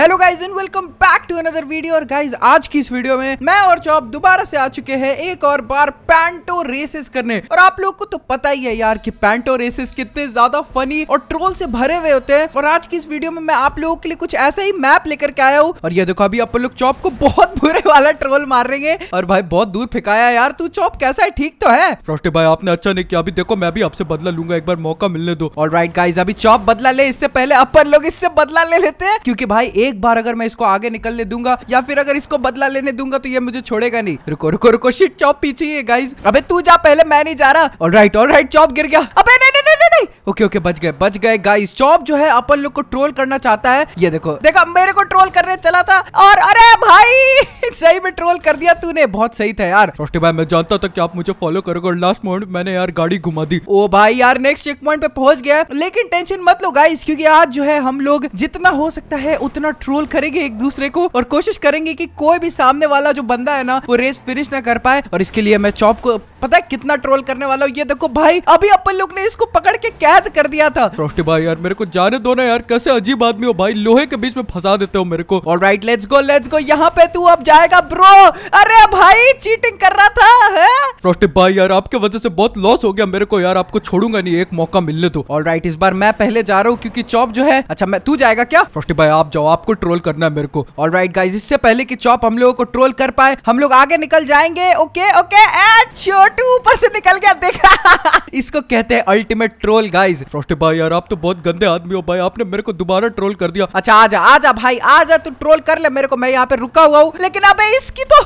hello guys and welcome back to another video और guys आज की इस वीडियो में मैं और चौप दोबारा से आ चुके हैं एक और बार पैंटो रेसेस करने और आप लोग को तो पता ही है यार कि पैंटो रेसेस कितने ज्यादा फनी और ट्रोल से भरे हुए होते हैं और आज की इस वीडियो में मैं आप लोगों के लिए कुछ ऐसा ही मैप लेकर के आया हूँ और ये देखो अभी आप लोग चौप को बहुत बुरे वाला ट्रोल मार रहे हैं और भाई बहुत दूर फेंकाया यार तू चौप कैसा है ठीक तो है फ्रोस्टे भाई आपने अच्छा नहीं किया अभी देखो मैं भी आपसे बदला लूंगा एक बार मौका मिलने दो और राइट गाइज अभी चौप बदला ले इससे पहले अपन लोग इससे बदला ले लेते हैं क्योंकि भाई एक एक बार अगर मैं इसको आगे निकलने दूंगा या फिर अगर इसको बदला लेने दूंगा तो ये मुझे छोड़ेगा नहीं रुको रुको रुको शिट चौप पीछे गाइज अबे तू जा पहले मैं नहीं जा रहा और राइट और राइट चौप गिर गया अबे नहीं नहीं नहीं नहीं ओके ओके बच गए बच गए गाइस चॉप जो है अपन लोग को ट्रोल करना चाहता है ये देखो देखा मेरे को ट्रोल करने चला था और अरे भाई सही में ट्रोल कर दिया तूने बहुत सही था यार छोटे भाई मैं जानता था कि आप मुझे फॉलो करोगे और लास्ट मोमेंट मैंने यार गाड़ी घुमा दी ओ भाई यार नेक्स्ट चेक पॉइंट पे पहुंच गया लेकिन टेंशन मत लो गाइस क्योंकि आज जो है हम लोग जितना हो सकता है उतना ट्रोल करेंगे एक दूसरे को और कोशिश करेंगे कि कोई भी सामने वाला जो बंदा है ना वो रेस फिनिश ना कर पाए और इसके लिए मैं चॉप को पता है कितना ट्रोल करने वाला हूँ ये देखो भाई अभी अपन लोग ने इसको पकड़ के कैद कर दिया था फ्रॉस्टी भाई यार मेरे को जाने दो ना यार कैसे अजीब आदमी हो भाई लोहे के बीच में फंसा देते हो मेरे को और right let's go let's go यहाँ पे तू अब जाएगा ब्रो अरे भाई चीटिंग कर रहा था है फ्रॉस्टी भाई यार आपके वजह से बहुत लॉस हो गया मेरे को यार आपको छोड़ूंगा नहीं एक मौका मिलने दो और राइट इस बार मैं पहले जा रहा हूँ क्यूँकी चौप जो है अच्छा मैं तू जाएगा क्या फ्रॉस्टी भाई आप जाओ आपको ट्रोल करना है मेरे को और राइट गाइज इससे पहले की चौप हम लोगों को ट्रोल कर पाए हम लोग आगे निकल जाएंगे ओके ओके छोटू ऊपर से निकल गया देखा इसको कहते हैं अल्टीमेट ट्रोल गाइज फ्रॉस्टे भाई यार आप तो बहुत गंदे आदमी हो भाई आपने मेरे को दोबारा ट्रोल कर दिया अच्छा आजा आजा भाई आजा तू ट्रोल कर ले मेरे को मैं यहाँ पे रुका हुआ हूँ लेकिन अब इसकी तो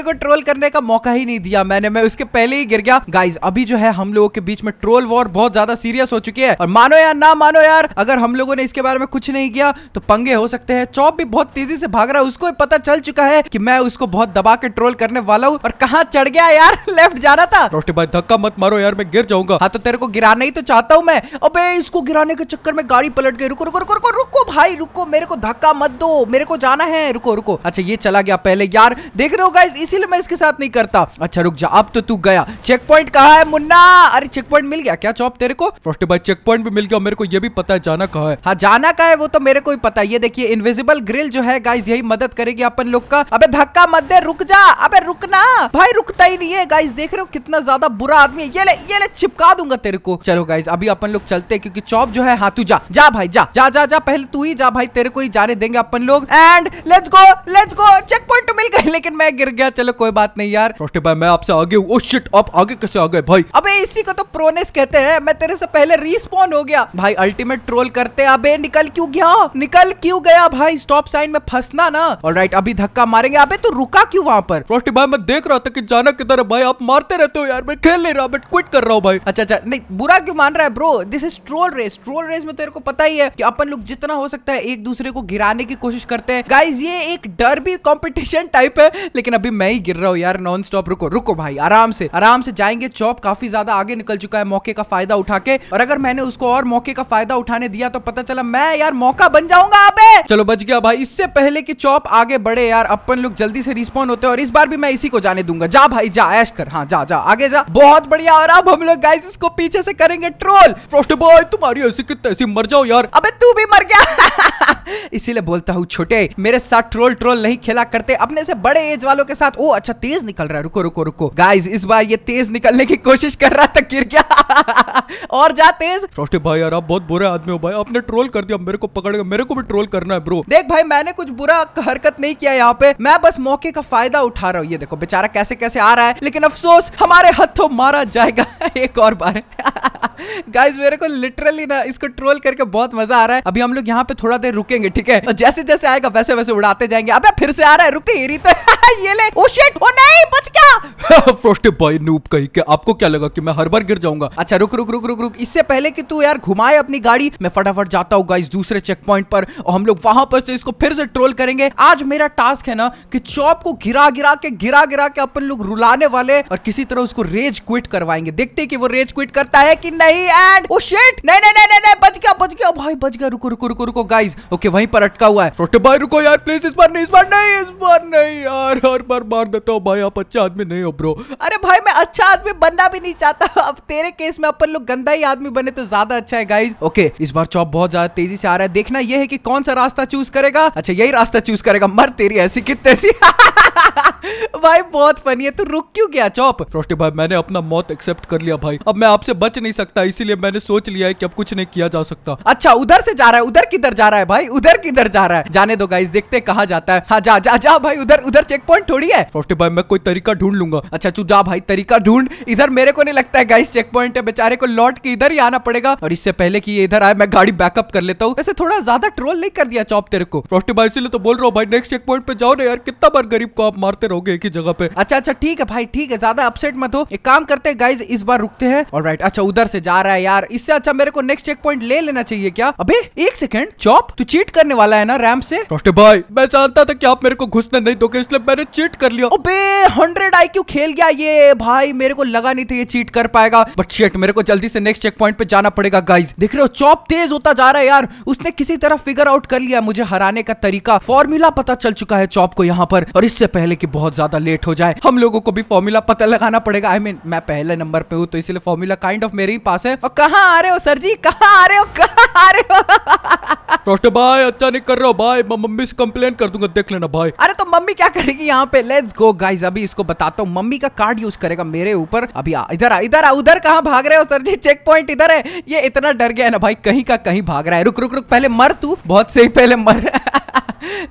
मेरे को ट्रोल करने का मौका ही नहीं दिया मैंने मैं उसके पहले ही गिर गया गाइज अभी जो है हम लोगों के बीच में ट्रोल वॉर बहुत ज्यादा सीरियस हो चुकी है और मानो यार ना मानो यार अगर हम लोगों ने इसके बारे में कुछ नहीं किया तो पंगे हो सकते हैं चौप भी बहुत तेजी से भाग रहा है उसको पता चल चुका है की मैं उसको बहुत दबा के ट्रोल करने वाला हूँ और कहा चढ़ गया यार लेफ्ट जाना था रोटी भाई धक्का मत मारो यार मैं गिर जाऊंगा हाँ तो तेरे को गिराना ही तो चाहता हूँ मैं अब इसको गिराने के चक्कर में गाड़ी पलट गई रुको रुको रुको रुको रुको भाई रुको मेरे को धक्का मत दो मेरे को जाना है रुको रुको अच्छा ये चला गया पहले यार देख रहे हो गाइस डील मैं इसके साथ नहीं करता अच्छा रुक जा अब तो तू गया चेक पॉइंट कहा है मुन्ना अरे चेक पॉइंट मिल गया क्या चौप तेरे को फर्स्ट भाई चेक पॉइंट भी मिल गया मेरे को ये भी पता है जाना कहा है हाँ जाना कहा है वो तो मेरे को ही पता है ये देखिए इनविजिबल ग्रिल जो है गाइज यही मदद करेगी अपन लोग का अबे धक्का मत दे रुक जा अबे रुकना भाई रुकता ही नहीं है गाइज देख रहे हो कितना ज्यादा बुरा आदमी है ये ले ये ले चिपका दूंगा तेरे को चलो गाइज अभी अपन लोग चलते हैं क्योंकि चौप जो है हाँ तू जा जा भाई जा जा जा जा पहले तू ही जा भाई तेरे को ही जाने देंगे अपन लोग and let's go let's go checkpoint मिल गए लेकिन मैं गिर गया चलो कोई बात नहीं यार फ्रॉस्टी भाई मैं आपसे आगे ओ शिट oh, आप आगे कैसे आ गए भाई अबे इसी को तो प्रोनेस कहते हैं मैं तेरे से पहले रिस्पॉन्ड हो गया भाई अल्टीमेट ट्रोल करते अबे निकल क्यों गया निकल क्यों गया भाई स्टॉप साइन में फंसना ना और राइट अभी धक्का मारेंगे अबे तो रुका क्यों वहाँ पर रोस्टी भाई मैं देख रहा था की जाना किधर है भाई आप मारते रहते हो यार मैं खेल नहीं रहा बट क्विट कर रहा हूँ भाई अच्छा अच्छा नहीं बुरा क्यों मान रहा है bro this is troll race troll race में तेरे को पता ही है कि अपन लोग जितना हो सकता है एक दूसरे को गिराने की कोशिश करते हैं गाइज ये एक डर भी कॉम्पिटिशन टाइप है लेकिन अभी मैं नहीं गिर रहा हूँ यार नॉन स्टॉप रुको रुको भाई आराम से आराम से जाएंगे चौप काफी ज्यादा आगे निकल चुका है मौके का फायदा उठा के और अगर मैंने उसको और मौके का फायदा उठाने दिया तो पता चला मैं यार मौका बन जाऊंगा अबे चलो बच गया भाई इससे पहले की चौप आगे बढ़े यार अपन लोग जल्दी से रिस्पॉन्ड होते हैं और इस बार भी मैं इसी को जाने दूंगा जा भाई जा ऐश कर हाँ जा जा आगे जा बहुत बढ़िया और अब हम लोग गाइस इसको पीछे से करेंगे ट्रोल फ्रॉस्ट बॉय तुम्हारी ऐसी कितनी ऐसी मर जाओ यार अबे तू भी मर गया इसीलिए बोलता हूँ छोटे मेरे साथ ट्रोल ट्रोल नहीं खेला करते अपने से बड़े एज वालों के साथ ओ अच्छा तेज निकल रहा है रुको रुको रुको गाइज इस बार ये तेज निकलने की कोशिश कर रहा था गिर गया और जा तेज छोटे भाई यार आप बहुत बुरे आदमी हो भाई आपने ट्रोल कर दिया मेरे को पकड़ मेरे को भी ट्रोल करना है ब्रो देख भाई मैंने कुछ बुरा हरकत नहीं किया यहाँ पे मैं बस मौके का फायदा उठा रहा हूँ ये देखो बेचारा कैसे कैसे आ रहा है लेकिन अफसोस हमारे हाथों मारा जाएगा एक और बार गाइस मेरे को लिटरली ना इसको ट्रोल करके बहुत मजा आ रहा है अभी हम लोग यहाँ पे थोड़ा देर रुकेंगे ठीक है जैसे जैसे आएगा वैसे वैसे उड़ाते जाएंगे अब फिर से आ रहा है रुके तो ये ले ओ शिट ओ फ्रोस्टी बॉय नूप कही के आपको क्या लगा कि मैं हर बार गिर जाऊंगा अच्छा रुक रुक रुक रुक रुक इससे पहले कि तू यार घुमाए अपनी गाड़ी मैं फटाफट जाता हूँ गाइस दूसरे चेक पॉइंट पर और हम लोग वहां पर से इसको फिर से ट्रोल करेंगे आज मेरा टास्क है ना कि चौप को गिरा गिरा के गिरा गिरा के अपन लोग रुलाने वाले और किसी तरह उसको रेज क्विट करवाएंगे देखते कि वो रेज क्विट करता है कि नहीं एंड ओ शिट नहीं नहीं नहीं नहीं बच गया भाई बच गया रुको रुको रुको रुको गाइस ओके वहीं पर अटका हुआ है छोटे भाई रुको यार प्लीज इस बार नहीं इस बार नहीं इस बार नहीं यार हर बार मार देता हूँ भाई आप अच्छा आदमी नहीं हो ब्रो अरे भाई मैं अच्छा आदमी बनना भी नहीं चाहता अब तेरे केस में अपन लोग गंदा ही आदमी बने तो ज्यादा अच्छा है गाइज ओके इस बार चौप बहुत ज्यादा तेजी से आ रहा है देखना यह है की कौन सा रास्ता चूज करेगा अच्छा यही रास्ता चूज करेगा मर तेरी ऐसी की तैसी भाई बहुत फनी है तू तो रुक क्यों गया चौप फ्रॉस्टी भाई मैंने अपना मौत एक्सेप्ट कर लिया भाई अब मैं आपसे बच नहीं सकता इसीलिए मैंने सोच लिया है कि अब कुछ नहीं किया जा सकता अच्छा उधर से जा रहा है उधर किधर जा रहा है भाई उधर किधर जा रहा है जाने दो गाइस देखते कहा जाता है हाँ जा जा जा भाई उधर उधर चेक पॉइंट थोड़ी है फ्रॉस्टी भाई मैं कोई तरीका ढूंढ लूंगा अच्छा तू जा भाई तरीका ढूंढ इधर मेरे को नहीं लगता है गाइस चेक पॉइंट है बेचारे को लौट के इधर ही आना पड़ेगा और इससे पहले की इधर आए मैं गाड़ी बैकअप कर लेता हूँ वैसे थोड़ा ज्यादा ट्रोल नहीं कर दिया चौप तेरे को फ्रॉस्टी भाई इसीलिए तो बोल रहा हूँ भाई नेक्स्ट चेक पॉइंट पे जाओ ना यार कितना बार गरीब को आप मारते रहोगे कि की जगह पे अच्छा अच्छा ठीक है भाई ठीक है ज्यादा अपसेट मत हो एक काम करते हैं गाइज इस बार रुकते हैं और राइट अच्छा उधर से जा रहा है यार इससे अच्छा मेरे को नेक्स्ट चेक पॉइंट ले लेना चाहिए क्या अबे एक सेकंड चौप तू चीट करने वाला है ना रैम से भाई मैं जानता था कि आप मेरे को घुसने नहीं दोगे इसलिए मैंने चीट कर लिया अबे हंड्रेड आई क्यू खेल गया ये भाई मेरे को लगा नहीं था ये चीट कर पाएगा बट शेट मेरे को जल्दी से नेक्स्ट चेक पॉइंट पे जाना पड़ेगा गाइज देख रहे हो चौप तेज होता जा रहा है यार उसने किसी तरह फिगर आउट कर लिया मुझे हराने का तरीका फॉर्मूला पता चल चुका है चौप को यहाँ पर और इससे पहले की बहुत ज्यादा लेट हो जाए हम लोगों को भी फॉर्मूला पता लगाना पड़ेगा आई I मीन mean, मैं पहले नंबर पे हूँ तो इसलिए फॉर्मूला काइंड ऑफ मेरे ही पास है और कहाँ आ रहे हो सर जी कहाँ आ रहे हो कहाँ आ रहे हो भाई अच्छा नहीं कर रहा भाई मैं मम्मी से कंप्लेन कर दूंगा देख लेना भाई अरे तो मम्मी क्या करेगी यहाँ पे लेट्स गो गाइस अभी इसको बताता हूँ मम्मी का कार्ड यूज करेगा मेरे ऊपर अभी आ, इधर आ इधर आ उधर कहाँ भाग रहे हो सर जी चेक पॉइंट इधर है ये इतना डर गया है ना भाई कहीं का कहीं भाग रहा है रुक रुक रुक पहले मर तू बहुत सही पहले मर रहा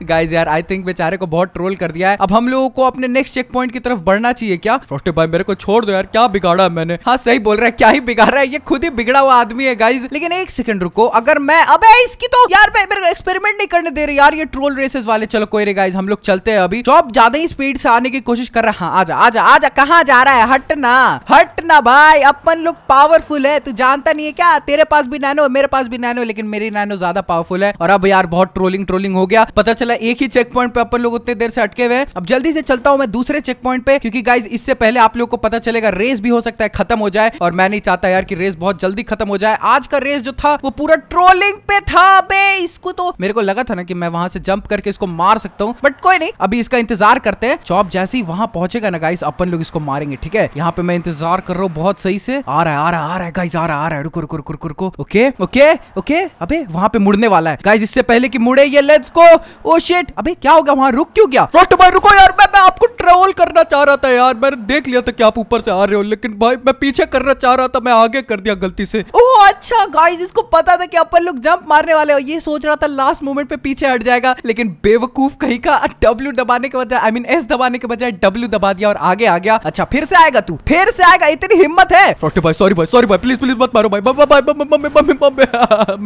गाइज यार आई थिंक बेचारे को बहुत ट्रोल कर दिया है अब हम लोगों को अपने नेक्स्ट चेक पॉइंट की तरफ बढ़ना चाहिए क्या फ्रॉस्टी भाई मेरे को छोड़ दो यार क्या बिगाड़ा है मैंने हाँ सही बोल रहा है क्या ही बिगाड़ रहा है ये खुद ही बिगड़ा हुआ आदमी है गाइज लेकिन एक सेकंड रुको अगर मैं अब इसकी तो यार भाई मेरे को एक्सपेरिमेंट नहीं करने दे रही यार ये ट्रोल रेसेस वाले चलो कोई रे गाइज हम लोग चलते हैं अभी जॉब ज्यादा ही स्पीड से आने की कोशिश कर रहे रहा हाँ, आ जा आ जा कहाँ जा रहा है हट ना हट ना भाई अपन लोग पावरफुल है तू जानता नहीं है क्या तेरे पास भी नैनो मेरे पास भी नैनो लेकिन मेरी नैनो ज्यादा पावरफुल है और अब यार बहुत ट्रोलिंग ट्रोलिंग हो गया पता चला एक ही चेक पॉइंट पे अपन लोग उतने देर से अटके हुए अब जल्दी से चलता हूं मैं दूसरे चेक पॉइंट पे क्योंकि गाइज इससे पहले आप लोग को पता चलेगा रेस भी हो सकता है खत्म हो जाए और मैं नहीं चाहता यार की रेस बहुत जल्दी खत्म हो जाए आज का रेस जो था वो पूरा ट्रोलिंग पे था बे इसको तो मेरे को लगा था ना कि मैं वहां से जंप करके इसको मार सकता हूँ बट कोई नहीं अभी इसका इंतजार करते हैं चौप जैसे ही वहां पहुंचेगा ना गाइस अपन लोग इसको मारेंगे ठीक है यहाँ पे मैं इंतजार कर रहा हूँ बहुत सही से आ रहा है आ रहा है आ रहा है गाइस आ रहा है रुको रुको रुको रुको ओके ओके ओके अबे वहां पे मुड़ने वाला है गाइस इससे पहले की मुड़े ये लेट्स गो ओ शिट अबे क्या हो गया वहां रुक क्यों गया फर्स्ट बार रुको यार मैं, मैं आपको ट्रोल करना चाह रहा था यार मैंने देख लिया था कि आप ऊपर से आ रहे हो लेकिन भाई मैं पीछे करना चाह रहा था मैं आगे कर दिया गलती से ओ oh, अच्छा गाइस इसको पता था कि अपन लोग जंप मारने वाले हो ये सोच रहा था लास्ट मोमेंट पे पीछे हट जाएगा लेकिन बेवकूफ कहीं का डब्ल्यू दबाने के बजाय आई मीन एस दबाने के बजाय डब्ल्यू दबा दिया और आगे आ गया अच्छा फिर से आएगा तू फिर से आएगा इतनी हिम्मत है फ्रॉस्टी भाई सॉरी भाई सॉरी भाई प्लीज प्लीज मत मारो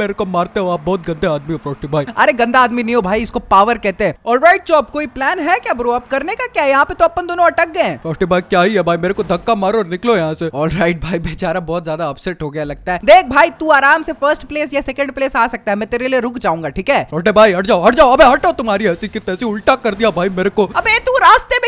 मेरे को मारते हो आप बहुत गंदे आदमी हो भाई अरे गंदा आदमी नहीं हो भाई इसको पावर कहते हैं और राइट चॉप कोई प्लान है क्या ब्रो आप करने का क्या यहाँ पे तो अपन दोनों अटक गए फ्रॉस्टी भाई क्या ही है भाई मेरे को धक्का मारो और निकलो यहाँ से और राइट भाई बेचारा बहुत ज्यादा अपसेट हो गया लगता है देख भाई तू आराम से फर्स्ट प्लेस या सेकंड प्लेस आ सकता है मैं तेरे लिए रुक रुक जाऊंगा ठीक है छोटे भाई हट जाओ हट जाओ अबे हटो तुम्हारी हंसी कितने उल्टा कर दिया भाई मेरे को अबे तू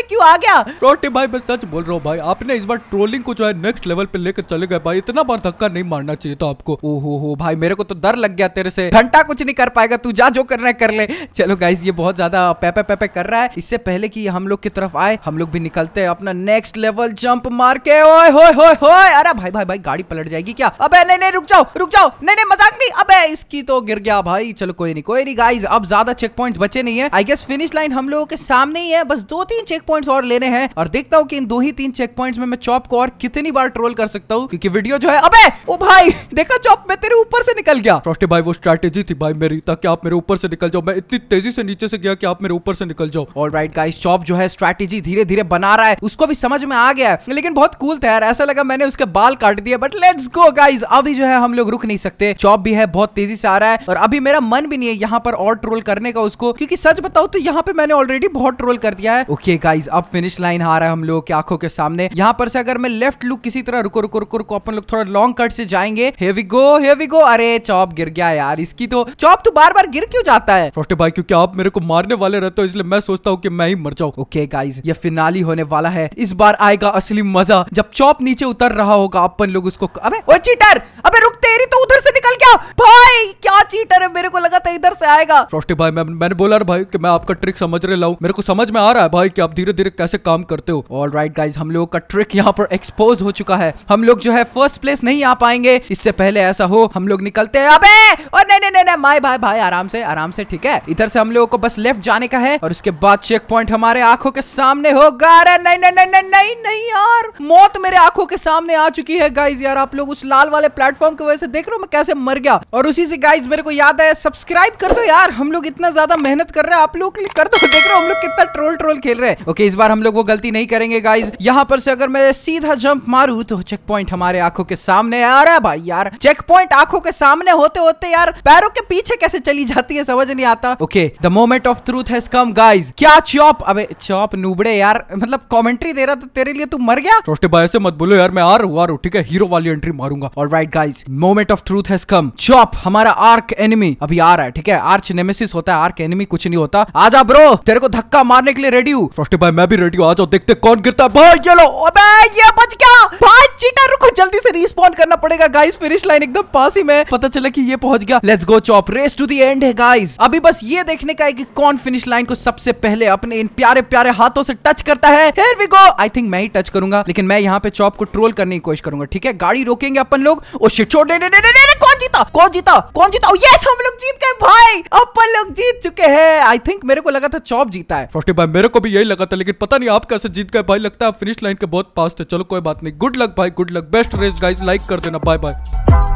क्यों आ गया रोटी भाई मैं सच बोल रहा हूँ भाई आपने इस बार ट्रोलिंग को जो है नेक्स्ट लेवल पे लेकर चले गए भाई इतना बार धक्का नहीं मारना चाहिए था आपको ओहो हो भाई मेरे को तो डर लग गया तेरे से घंटा कुछ नहीं कर पाएगा तू जा जो करना है कर ले चलो गाइज ये बहुत ज्यादा पेपे पेपे कर रहा है इससे पहले की हम लोग की तरफ आए हम लोग भी निकलते हैं अपना नेक्स्ट लेवल जंप मार के ओए होए होए होए अरे भाई भाई भाई गाड़ी पलट जाएगी क्या अबे नहीं नहीं रुक जाओ रुक जाओ नहीं नहीं मजाक नहीं अबे इसकी तो गिर गया भाई चलो कोई नहीं कोई नहीं गाइस अब ज्यादा चेक पॉइंट्स बचे नहीं है आई गेस फिनिश लाइन हम लोगों के सामने ही है बस दो तीन चेक पॉइंट पॉइंट और लेने हैं और देखता हूँ की इन दो ही तीन चेक पॉइंट में मैं चॉप को और कितनी बार ट्रोल कर सकता हूँ क्योंकि वीडियो जो है अबे ओ भाई देखा चॉप मैं तेरे ऊपर से निकल गया फ्रॉस्टी भाई वो स्ट्रैटेजी थी भाई मेरी ताकि आप मेरे ऊपर से निकल जाओ मैं इतनी तेजी से नीचे से गया कि आप मेरे ऊपर से निकल जाओ ऑल राइट गाइस चॉप जो है स्ट्रैटेजी धीरे धीरे बना रहा है उसको भी समझ में आ गया है लेकिन बहुत कूल था यार ऐसा लगा मैंने उसके बाल काट दिए बट लेट्स गो गाइज अभी जो है हम लोग रुक नहीं सकते चॉप भी है बहुत तेजी से आ रहा है और अभी मेरा मन भी नहीं है यहाँ पर और ट्रोल करने का उसको क्योंकि सच बताओ तो यहाँ पे मैंने ऑलरेडी बहुत ट्रोल कर दिया है ओके गाइज गाइज अब फिनिश लाइन आ रहा है हम लोगों के आंखों के सामने यहाँ पर से अगर मैं लेफ्ट लुक किसी तरह रुको रुको रुको रुको अपन लोग थोड़ा लॉन्ग कट से जाएंगे गो गो अरे चौप गिर गया यार इसकी तो चौप तो बार बार गिर क्यों जाता है छोटे भाई क्योंकि आप मेरे को मारने वाले रहते हो इसलिए मैं सोचता हूँ कि मैं ही मर जाऊ ओके गाइज ये फिनाली होने वाला है इस बार आएगा असली मजा जब चौप नीचे उतर रहा होगा अपन लोग उसको अबे ओ चीटर अबे रुक तेरी तो उधर से निकल गया भाई क्या चीटर है मेरे को लगा था इधर से आएगा भाई मैं, मैंने बोला भाई कि मैं आपका ट्रिक समझ रहे लाऊ मेरे को समझ में आ रहा है भाई कि आप धीरे धीरे कैसे काम करते हो ऑल राइट गाइज हम लोगों का ट्रिक यहाँ पर एक्सपोज हो चुका है हम लोग जो है फर्स्ट प्लेस नहीं आ पाएंगे इससे पहले ऐसा हो हम लोग निकलते हैं अबे और नहीं नहीं नहीं नहीं माय भाई भाई आराम से आराम से ठीक है इधर से हम लोगों को बस लेफ्ट जाने का है और उसके बाद चेक पॉइंट हमारे आंखों के सामने हो अरे नहीं नहीं नहीं नहीं नहीं नहीं यार मौत मेरे आंखों के सामने आ चुकी है गाइज यार आप लोग उस लाल वाले प्लेटफॉर्म की वजह से देख रहे हो मैं कैसे मर गया और उसी से गाइज मेरे को याद है सब्सक्राइब कर दो यार हम लोग इतना ज्यादा मेहनत कर रहे हैं आप लोग के लिए कर दो देख रहे हो हम लोग कितना ट्रोल ट्रोल खेल रहे हैं ओके इस बार हम लोग वो गलती नहीं करेंगे गाइज यहाँ पर से अगर मैं सीधा जंप मारू तो चेक पॉइंट हमारे आंखों के सामने आ रहा है भाई यार चेक पॉइंट आंखों के सामने होते होते यार पैरों के पीछे कैसे चली जाती है समझ नहीं आता okay the moment of truth has come guys क्या चॉप अबे चॉप नूबड़े यार मतलब कमेंट्री दे रहा था तेरे लिए तू मर गया छोटे भाई से मत बोलो यार मैं आ रहा हूँ ठीक है हीरो वाली एंट्री मारूंगा और right guys moment of truth has come chop हमारा आर्क एनिमी अभी आ रहा है ठीक है आर्च नेमेसिस होता है आर्क एनिमी कुछ नहीं होता आजा ब्रो तेरे को धक्का मारने के लिए रेडी हूँ भाई मैं भी रेडी आ जाओ देखते कौन गिरता है भाई ये लो अबे ये बच गया भाई चीटर रुको जल्दी से रिस्पॉन्ड करना पड़ेगा गाइस फिनिश लाइन एकदम पास ही में पता चला कि ये पहुंच गया let's go chop race to the end है गाइस अभी बस ये देखने का है कि कौन फिनिश लाइन को सबसे पहले अपने इन प्यारे प्यारे हाथों से टच करता है here we go I think मैं ही टच करूंगा लेकिन मैं यहां पे चॉप को ट्रोल करने की कोशिश करूंगा ठीक है गाड़ी रोकेंगे अपन लोग ओ oh, शिट छोड़ दे दे दे दे कौन जीता कौन जीता कौन जीता यस oh, हम लोग जीत गए भाई अपन लोग जीत चुके हैं आई थिंक मेरे को लगा था चॉप जीता है फोर्टी मेरे को भी यही लगा था लेकिन पता नहीं आप कैसे जीत गए भाई लगता है फिनिश लाइन के बहुत पास थे चलो कोई बात नहीं गुड लक भाई good luck best race guys like कर देना बाय बाय